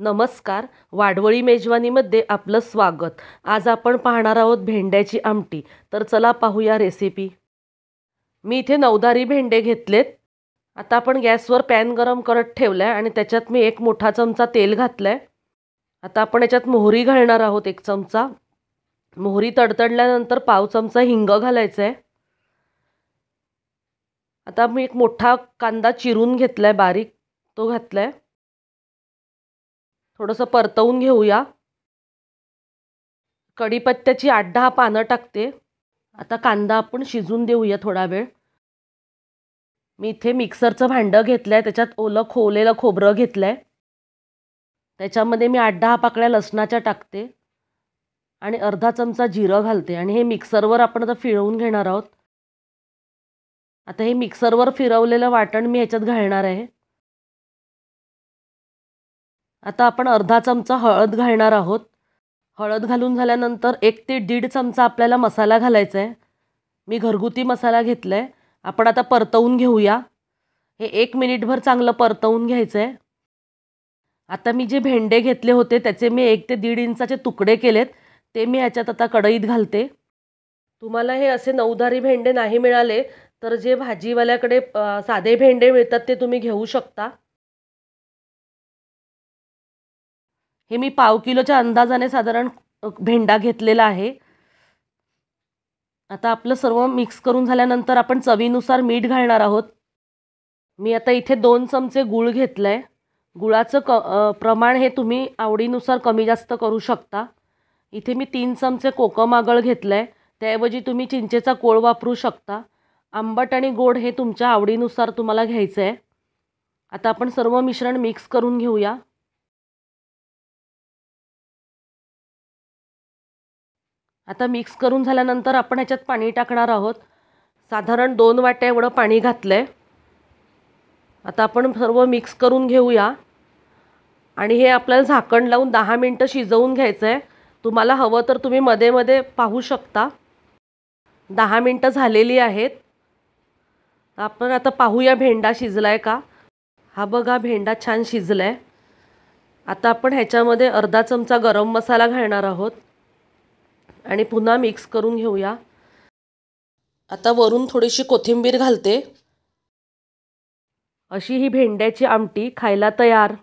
नमस्कार वाडवळी मेजवानीमध्ये आपलं स्वागत आज आपण पाहणार आहोत भेंड्याची आमटी तर चला पाहूया रेसिपी मी इथे नवदारी भेंडे घेतलेत आता आपण गॅसवर पॅन गरम करत ठेवलं आहे आणि त्याच्यात मी एक मोठा चमचा तेल घातलं आहे आता आपण याच्यात मोहरी घालणार आहोत एक चमचा मोहरी तडतडल्यानंतर पाव चमचा हिंग घालायचं आहे आता मी एक मोठा कांदा चिरून घेतला आहे बारीक तो घातला आहे थोडंसं परतवून घेऊया कढीपत्त्याची आठ दहा पानं टाकते आता कांदा आपण शिजून देऊया थोडा वेळ मी इथे मिक्सरचं भांडं घेतलं आहे त्याच्यात ओलं खोवलेलं खोबरं घेतलं आहे त्याच्यामध्ये मी आठ दहा पाकळ्या लसणाच्या टाकते आणि अर्धा चमचा जिरं घालते आणि हे मिक्सरवर आपण आता फिरवून घेणार आहोत आता हे मिक्सरवर फिरवलेलं वाटण मी ह्याच्यात घालणार आहे आता आपण अर्धा चमचा हळद घालणार आहोत हळद घालून झाल्यानंतर एक ते दीड चमचा आपल्याला मसाला घालायचा आहे मी घरगुती मसाला घेतला आहे आपण आता परतवून घेऊया हे एक मिनिटभर चांगलं परतवून घ्यायचं आहे आता मी जे भेंडे घेतले होते त्याचे मी एक ते दीड इंचाचे तुकडे केलेत ते मी ह्याच्यात आता कढईत घालते तुम्हाला हे असे नऊदारी भेंडे नाही मिळाले तर जे भाजीवाल्याकडे साधे भेंडे मिळतात ते तुम्ही घेऊ शकता हे मी पाव किलोच्या अंदाजाने साधारण भेंडा घेतलेला आहे आता आपलं सर्व मिक्स करून झाल्यानंतर आपण चवीनुसार मीठ घालणार आहोत मी आता इथे दोन चमचे गुळ घेतलं आहे गुळाचं क प्रमाण हे तुम्ही आवडीनुसार कमी जास्त करू शकता इथे मी तीन चमचे कोकम आगळ घेतलं आहे त्याऐवजी तुम्ही चिंचेचा कोळ वापरू शकता आंबट आणि गोड हे तुमच्या आवडीनुसार तुम्हाला घ्यायचं आहे आता आपण सर्व मिश्रण मिक्स करून घेऊया आता मिक्स करून झाल्यानंतर आपण ह्याच्यात पाणी टाकणार आहोत साधारण दोन वाट्या एवढं पाणी घातलं आहे आता आपण सर्व मिक्स करून घेऊया आणि हे आपल्याला झाकण लावून दहा मिनटं शिजवून घ्यायचं आहे तुम्हाला हवं तर तुम्ही मध्ये मध्ये पाहू शकता दहा मिनटं झालेली आहेत आपण आता पाहूया भेंडा शिजला आहे का हा बघा भेंडा छान शिजला आहे आता आपण ह्याच्यामध्ये अर्धा चमचा गरम मसाला घालणार आहोत आणि पुन्हा मिक्स करून घेऊया आता वरून थोडीशी कोथिंबीर घालते अशी ही भेंड्याची आमटी खायला तयार